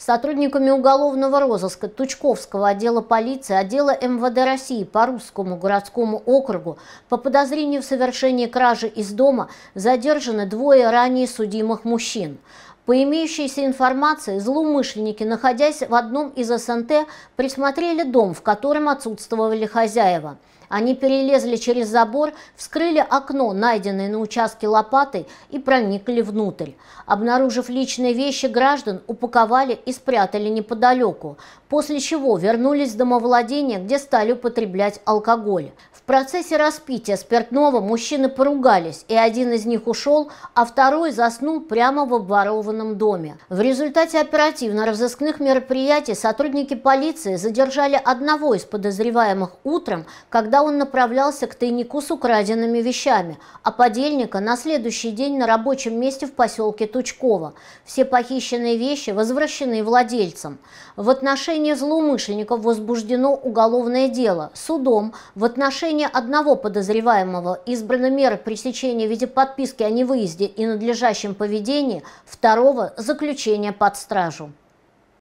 сотрудниками уголовного розыска Тучковского отдела полиции, отдела МВД России по Русскому городскому округу по подозрению в совершении кражи из дома задержаны двое ранее судимых мужчин. По имеющейся информации, злоумышленники, находясь в одном из СНТ, присмотрели дом, в котором отсутствовали хозяева. Они перелезли через забор, вскрыли окно, найденное на участке лопатой, и проникли внутрь. Обнаружив личные вещи граждан, упаковали и спрятали неподалеку, после чего вернулись в домовладение, где стали употреблять алкоголь. В процессе распития спиртного мужчины поругались, и один из них ушел, а второй заснул прямо в обворованном доме. В результате оперативно-розыскных мероприятий сотрудники полиции задержали одного из подозреваемых утром, когда он направлялся к тайнику с украденными вещами, а подельника на следующий день на рабочем месте в поселке Тучково. Все похищенные вещи возвращены владельцам. В отношении злоумышленников возбуждено уголовное дело. Судом в отношении одного подозреваемого избраны меры пресечения в виде подписки о невыезде и надлежащем поведении, второго – заключение под стражу.